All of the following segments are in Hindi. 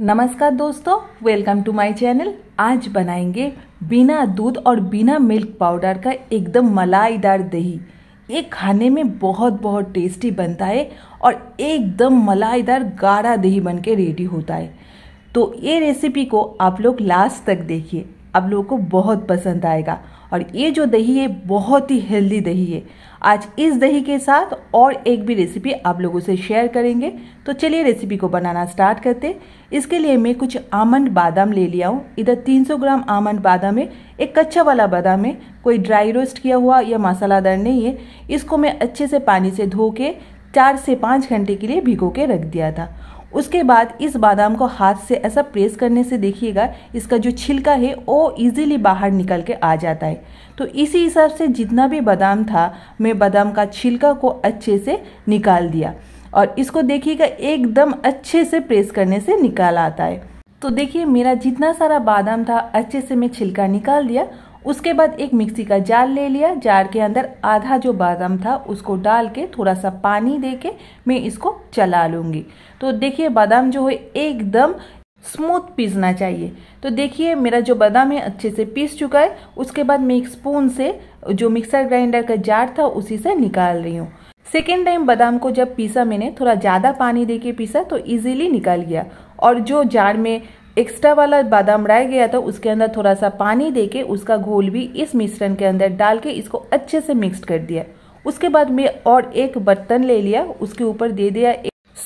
नमस्कार दोस्तों वेलकम टू माय चैनल आज बनाएंगे बिना दूध और बिना मिल्क पाउडर का एकदम मलाईदार दही ये खाने में बहुत बहुत टेस्टी बनता है और एकदम मलाईदार गाढ़ा दही बन के रेडी होता है तो ये रेसिपी को आप लोग लास्ट तक देखिए आप लोगों को बहुत पसंद आएगा और ये जो दही है बहुत ही हेल्दी दही है आज इस दही के साथ और एक भी रेसिपी आप लोगों से शेयर करेंगे तो चलिए रेसिपी को बनाना स्टार्ट करते इसके लिए मैं कुछ आमंड बादाम ले लिया हूँ इधर 300 ग्राम आमंड बादाम है एक कच्चा वाला बादाम है कोई ड्राई रोस्ट किया हुआ या मसालादार नहीं है इसको मैं अच्छे से पानी से धो के चार से पाँच घंटे के लिए भिगो के रख दिया था उसके बाद इस बादाम को हाथ से ऐसा प्रेस करने से देखिएगा इसका जो छिलका है वो ईजिली बाहर निकल के आ जाता है तो इसी हिसाब से जितना भी बादाम था मैं बादाम का छिलका को अच्छे से निकाल दिया और इसको देखिएगा एकदम अच्छे से प्रेस करने से निकाल आता है तो देखिए मेरा जितना सारा बादाम था अच्छे से मैं छिलका निकाल दिया उसके बाद एक मिक्सी का जार ले लिया जार के अंदर आधा जो बादाम था उसको डाल के थोड़ा सा पानी दे के मैं इसको चला लूँगी तो देखिए बादाम जो है एकदम स्मूथ पीसना चाहिए तो देखिए मेरा जो बादाम है अच्छे से पीस चुका है उसके बाद मैं एक स्पून से जो मिक्सर ग्राइंडर का जार था उसी से निकाल रही हूँ सेकेंड टाइम बादाम को जब पीसा मैंने थोड़ा ज़्यादा पानी दे के पीसा तो इजीली निकल गया और जो जार में एक्स्ट्रा वाला बादाम रह गया था उसके अंदर थोड़ा सा पानी दे के उसका घोल भी इस मिश्रण के अंदर डाल के इसको अच्छे से मिक्स कर दिया उसके बाद मैं और एक बर्तन ले लिया उसके ऊपर दे दिया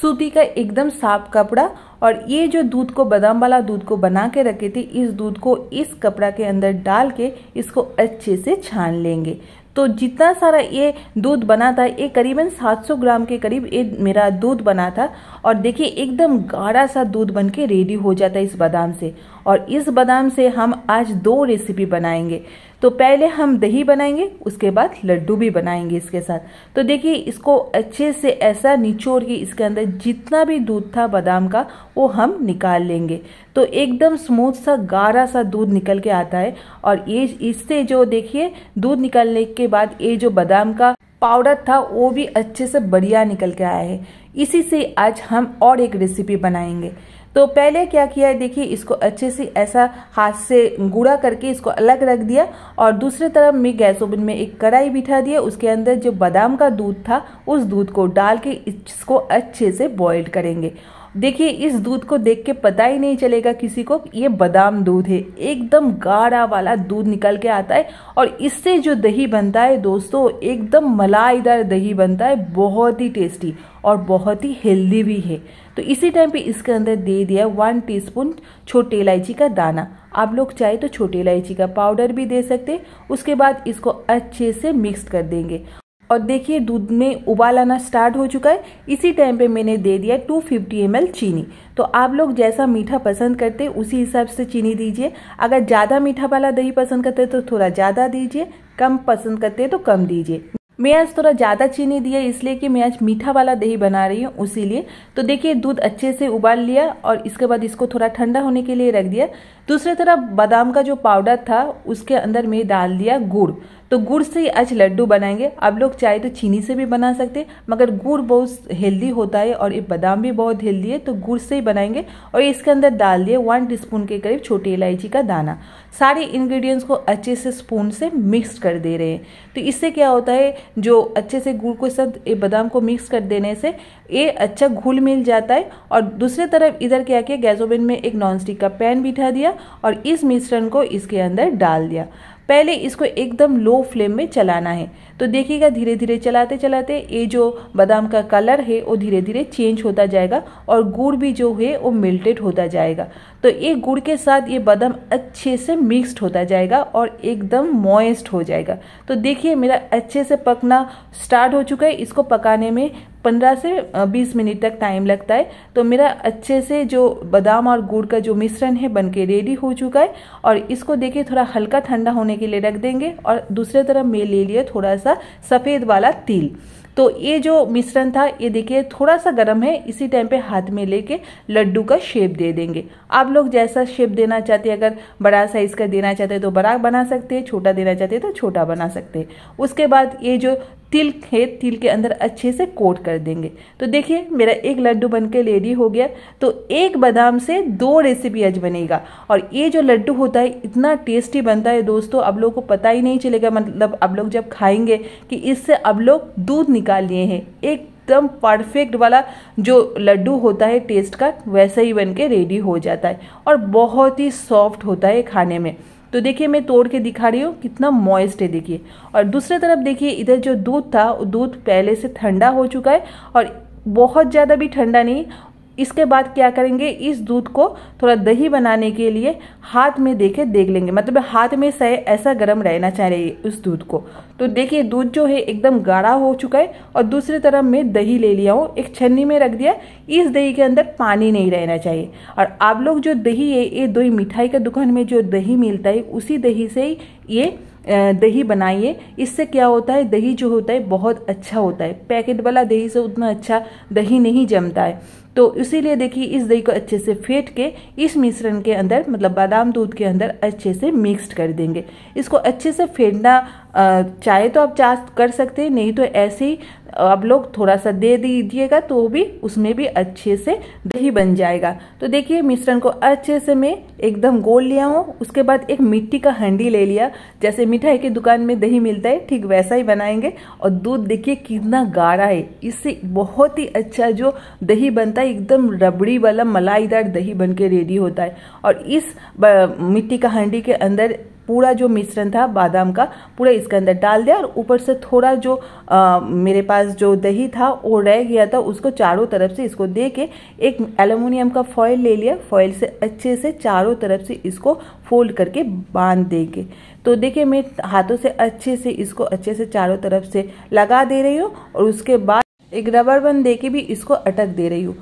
सूती का एकदम साफ कपड़ा और ये जो दूध को बादाम वाला दूध को बना के रखे थे इस दूध को इस कपड़ा के अंदर डाल के इसको अच्छे से छान लेंगे तो जितना सारा ये दूध बना था ये करीबन 700 ग्राम के करीब ये मेरा दूध बना था और देखिए एकदम गाढ़ा सा दूध बन के रेडी हो जाता है इस बादाम से और इस बादाम से हम आज दो रेसिपी बनाएंगे तो पहले हम दही बनाएंगे उसके बाद लड्डू भी बनाएंगे इसके साथ तो देखिए इसको अच्छे से ऐसा निचोड़ के इसके अंदर जितना भी दूध था बादाम का वो हम निकाल लेंगे तो एकदम स्मूथ सा गाढ़ा सा दूध निकल के आता है और ये इससे जो देखिए दूध निकालने के बाद ये जो बादाम का पाउडर था वो भी अच्छे से बढ़िया निकल के आया है इसी से आज हम और एक रेसिपी बनाएंगे तो पहले क्या किया है देखिए इसको अच्छे से ऐसा हाथ से गुड़ा करके इसको अलग रख दिया और दूसरी तरफ मैं गैस ओवन में एक कढ़ाई बिठा दिया उसके अंदर जो बादाम का दूध था उस दूध को डाल के इसको अच्छे से बॉयल करेंगे देखिए इस दूध को देख के पता ही नहीं चलेगा किसी को ये बादाम दूध है एकदम गाढ़ा वाला दूध निकल के आता है और इससे जो दही बनता है दोस्तों एकदम मलाईदार दही बनता है बहुत ही टेस्टी और बहुत ही हेल्दी भी है तो इसी टाइम पे इसके अंदर दे दिया वन टीस्पून छोटे इलायची का दाना आप लोग चाहे तो छोटे इलायची का पाउडर भी दे सकते उसके बाद इसको अच्छे से मिक्स कर देंगे और देखिए दूध में उबाल आना स्टार्ट हो चुका है इसी टाइम पे मैंने दे दिया 250 फिफ्टी चीनी तो आप लोग जैसा मीठा पसंद करते उसी हिसाब से चीनी दीजिए अगर ज़्यादा मीठा वाला दही पसंद करते तो थोड़ा ज़्यादा दीजिए कम पसंद करते तो कम दीजिए मैं आज थोड़ा ज़्यादा चीनी दिया इसलिए कि मैं आज मीठा वाला दही बना रही हूँ उसी तो देखिए दूध अच्छे से उबाल लिया और इसके बाद इसको थोड़ा ठंडा होने के लिए रख दिया दूसरी तरफ बादाम का जो पाउडर था उसके अंदर मैं डाल दिया गुड़ तो गुड़ से आज लड्डू बनाएंगे आप लोग चाहे तो चीनी से भी बना सकते मगर गुड़ बहुत हेल्दी होता है और ये बादाम भी बहुत हेल्दी है तो गुड़ से ही बनाएंगे और इसके अंदर डाल दिए वन टीस्पून के करीब छोटी इलायची का दाना सारे इंग्रेडिएंट्स को अच्छे से स्पून से मिक्स कर दे रहे हैं तो इससे क्या होता है जो अच्छे से गुड़ को सब ये बादाम को मिक्स कर देने से ये अच्छा घुल मिल जाता है और दूसरी तरफ इधर क्या किया गैसोवन में एक नॉन का पैन बिठा दिया और इस मिश्रण को इसके अंदर डाल दिया पहले इसको एकदम लो फ्लेम में चलाना है तो देखिएगा धीरे धीरे चलाते चलाते ये जो बादाम का कलर है वो धीरे धीरे चेंज होता जाएगा और गुड़ भी जो है वो मेल्टेड होता जाएगा तो ये गुड़ के साथ ये बादाम अच्छे से मिक्स्ड होता जाएगा और एकदम मॉइस्ट हो जाएगा तो देखिए मेरा अच्छे से पकना स्टार्ट हो चुका है इसको पकाने में पंद्रह से बीस मिनट तक टाइम लगता है तो मेरा अच्छे से जो बादाम और गुड़ का जो मिश्रण है बन के रेडी हो चुका है और इसको देखिए थोड़ा हल्का ठंडा होने के लिए रख देंगे और दूसरे तरफ मैं ले लिया थोड़ा सा सफ़ेद वाला तिल तो ये जो मिश्रण था ये देखिए थोड़ा सा गर्म है इसी टाइम पे हाथ में लेके लड्डू का शेप दे देंगे आप लोग जैसा शेप देना चाहते हैं अगर बड़ा साइज़ का देना चाहते हैं तो बड़ा बना सकते हैं छोटा देना चाहते हैं तो छोटा बना सकते हैं उसके बाद ये जो तिल है तिल के अंदर अच्छे से कोट कर देंगे तो देखिए मेरा एक लड्डू बन के रेडी हो गया तो एक बादाम से दो रेसिपी आज बनेगा और ये जो लड्डू होता है इतना टेस्टी बनता है दोस्तों अब लोगों को पता ही नहीं चलेगा मतलब अब लोग जब खाएंगे कि इससे अब लोग दूध निकाल लिए हैं एक एकदम परफेक्ट वाला जो लड्डू होता है टेस्ट का वैसा ही बन के रेडी हो जाता है और बहुत ही सॉफ्ट होता है खाने में तो देखिए मैं तोड़ के दिखा रही हूँ कितना मॉइस्ट है देखिए और दूसरे तरफ देखिए इधर जो दूध था वो दूध पहले से ठंडा हो चुका है और बहुत ज़्यादा भी ठंडा नहीं इसके बाद क्या करेंगे इस दूध को थोड़ा दही बनाने के लिए हाथ में देखे देख लेंगे मतलब हाथ में सहे ऐसा गर्म रहना चाहिए उस दूध को तो देखिए दूध जो है एकदम गाढ़ा हो चुका है और दूसरी तरफ मैं दही ले लिया हूँ एक छन्नी में रख दिया इस दही के अंदर पानी नहीं रहना चाहिए और आप लोग जो दही है ये दो मिठाई का दुकान में जो दही मिलता है उसी दही से ही ये दही बनाइए इससे क्या होता है दही जो होता है बहुत अच्छा होता है पैकेट वाला दही से उतना अच्छा दही नहीं जमता है तो इसीलिए देखिए इस दही को अच्छे से फेंट के इस मिश्रण के अंदर मतलब बादाम दूध के अंदर अच्छे से मिक्स कर देंगे इसको अच्छे से फेंटना चाहे तो आप चाट कर सकते हैं नहीं तो ऐसे ही आप लोग थोड़ा सा दे दीजिएगा तो भी उसमें भी अच्छे से दही बन जाएगा तो देखिए मिश्रण को अच्छे से मैं एकदम गोल लिया हूँ उसके बाद एक मिट्टी का हंडी ले लिया जैसे मिठाई की दुकान में दही मिलता है ठीक वैसा ही बनाएंगे और दूध देखिए कितना गाढ़ा है इससे बहुत ही अच्छा जो दही बनता है एकदम रबड़ी वाला मलाईदार दही बन के रेडी होता है और इस मिट्टी का हंडी के अंदर पूरा जो मिश्रण था बादाम का पूरा इसके अंदर डाल दिया और ऊपर से थोड़ा जो आ, मेरे पास जो दही था वो रह गया था उसको चारों तरफ से इसको दे के एक एलुमिनियम का फॉयल ले लिया फॉयल से अच्छे से चारों तरफ से इसको फोल्ड करके बांध देंगे तो देखिए मैं हाथों से अच्छे से इसको अच्छे से चारों तरफ से लगा दे रही हूँ और उसके बाद एक रबर बन दे के भी इसको अटक दे रही हूँ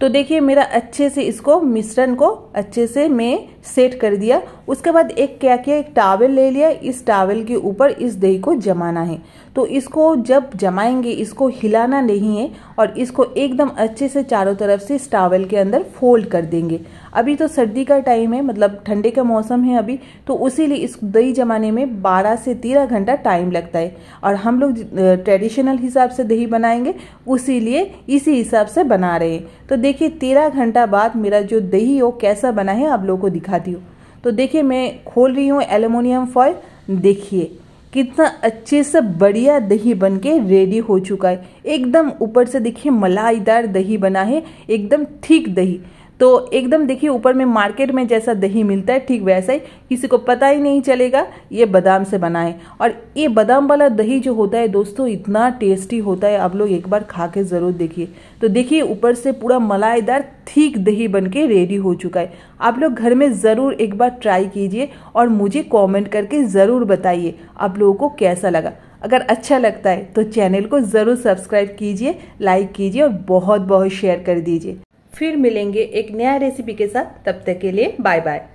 तो देखिए मेरा अच्छे से इसको मिश्रण को अच्छे से मैं सेट कर दिया उसके बाद एक क्या किया एक टावल ले लिया इस टावल के ऊपर इस दही को जमाना है तो इसको जब जमाएंगे इसको हिलाना नहीं है और इसको एकदम अच्छे से चारों तरफ से इस टावल के अंदर फोल्ड कर देंगे अभी तो सर्दी का टाइम है मतलब ठंडे का मौसम है अभी तो उसीलिए इस दही जमाने में 12 से 13 घंटा टाइम लगता है और हम लोग ट्रेडिशनल हिसाब से दही बनाएंगे उसीलिए इसी हिसाब से बना रहे हैं तो देखिए तेरह घंटा बाद मेरा जो दही हो कैसा बना है आप लोगों को दिखाती हूँ तो देखिए मैं खोल रही हूँ एलुमिनियम फॉयल देखिए कितना अच्छे से बढ़िया दही बन के रेडी हो चुका है एकदम ऊपर से देखिए मलाईदार दही बना है एकदम ठीक दही तो एकदम देखिए ऊपर में मार्केट में जैसा दही मिलता है ठीक वैसा ही किसी को पता ही नहीं चलेगा ये बादाम से बना है और ये बादाम वाला दही जो होता है दोस्तों इतना टेस्टी होता है आप लोग एक बार खा के ज़रूर देखिए तो देखिए ऊपर से पूरा मलाईदार ठीक दही बन के रेडी हो चुका है आप लोग घर में ज़रूर एक बार ट्राई कीजिए और मुझे कॉमेंट करके ज़रूर बताइए आप लोगों को कैसा लगा अगर अच्छा लगता है तो चैनल को ज़रूर सब्सक्राइब कीजिए लाइक कीजिए और बहुत बहुत शेयर कर दीजिए फिर मिलेंगे एक नया रेसिपी के साथ तब तक के लिए बाय बाय